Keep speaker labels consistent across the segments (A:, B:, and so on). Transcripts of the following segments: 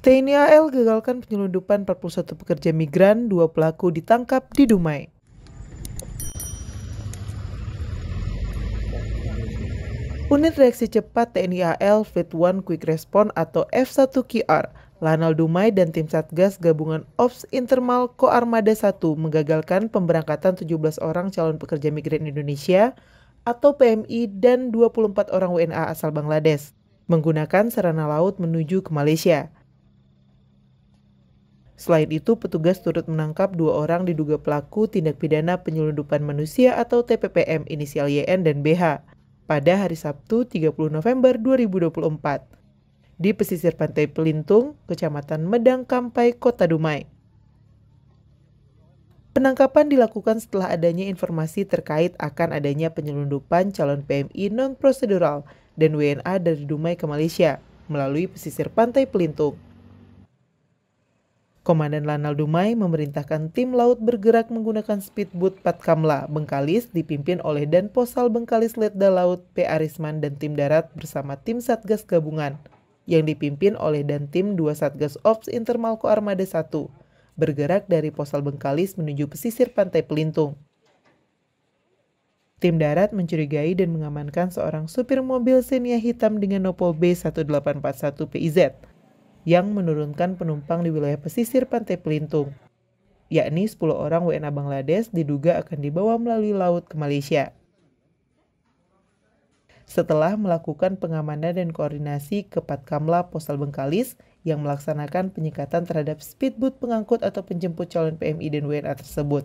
A: TNI AL gagalkan penyelundupan 41 pekerja migran, dua pelaku ditangkap di Dumai. Unit Reaksi Cepat TNI AL Fleet One Quick Response atau F1QR, Lanal Dumai dan tim Satgas Gabungan Ops Intermal Koarmada 1 menggagalkan pemberangkatan 17 orang calon pekerja migran Indonesia atau PMI dan 24 orang WNA asal Bangladesh menggunakan sarana laut menuju ke Malaysia. Selain itu, petugas turut menangkap dua orang diduga pelaku tindak pidana penyelundupan manusia atau TPPM inisial YN dan BH pada hari Sabtu 30 November 2024 di pesisir pantai Pelintung, Kecamatan Medang Kampai, Kota Dumai. Penangkapan dilakukan setelah adanya informasi terkait akan adanya penyelundupan calon PMI non-prosedural dan WNA dari Dumai ke Malaysia melalui pesisir pantai Pelintung. Komandan Lanal Dumai memerintahkan tim laut bergerak menggunakan speedboat Patkamla Bengkalis dipimpin oleh Danposal Bengkalis Letda Laut P. Arisman dan tim darat bersama tim Satgas Gabungan yang dipimpin oleh Dan Tim 2 Satgas Ops Intermalko Armada 1 bergerak dari Posal Bengkalis menuju pesisir Pantai Pelintung. Tim darat mencurigai dan mengamankan seorang supir mobil Xenia hitam dengan Nopo B1841 PIZ yang menurunkan penumpang di wilayah pesisir Pantai Pelintung, yakni 10 orang WNA Bangladesh diduga akan dibawa melalui laut ke Malaysia. Setelah melakukan pengamanan dan koordinasi ke Patkamla Postal Bengkalis yang melaksanakan penyekatan terhadap speedboat pengangkut atau penjemput calon PMI dan WNA tersebut.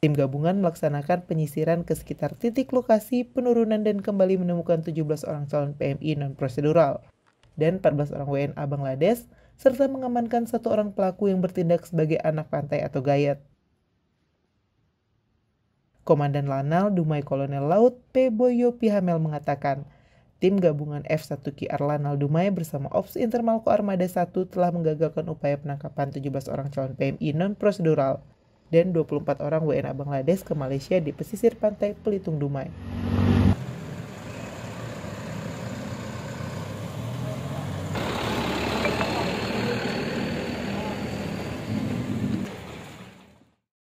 A: Tim gabungan melaksanakan penyisiran ke sekitar titik lokasi penurunan dan kembali menemukan 17 orang calon PMI non-prosedural dan 14 orang WNA Bangladesh, serta mengamankan satu orang pelaku yang bertindak sebagai anak pantai atau gayat. Komandan Lanal Dumai Kolonel Laut P. Boyo Pihamel mengatakan, tim gabungan f 1 qr Lanal Dumai bersama Ops Intermalko Armada 1 telah menggagalkan upaya penangkapan 17 orang calon PMI non-prosedural dan 24 orang WNA Bangladesh ke Malaysia di pesisir pantai Pelitung Dumai.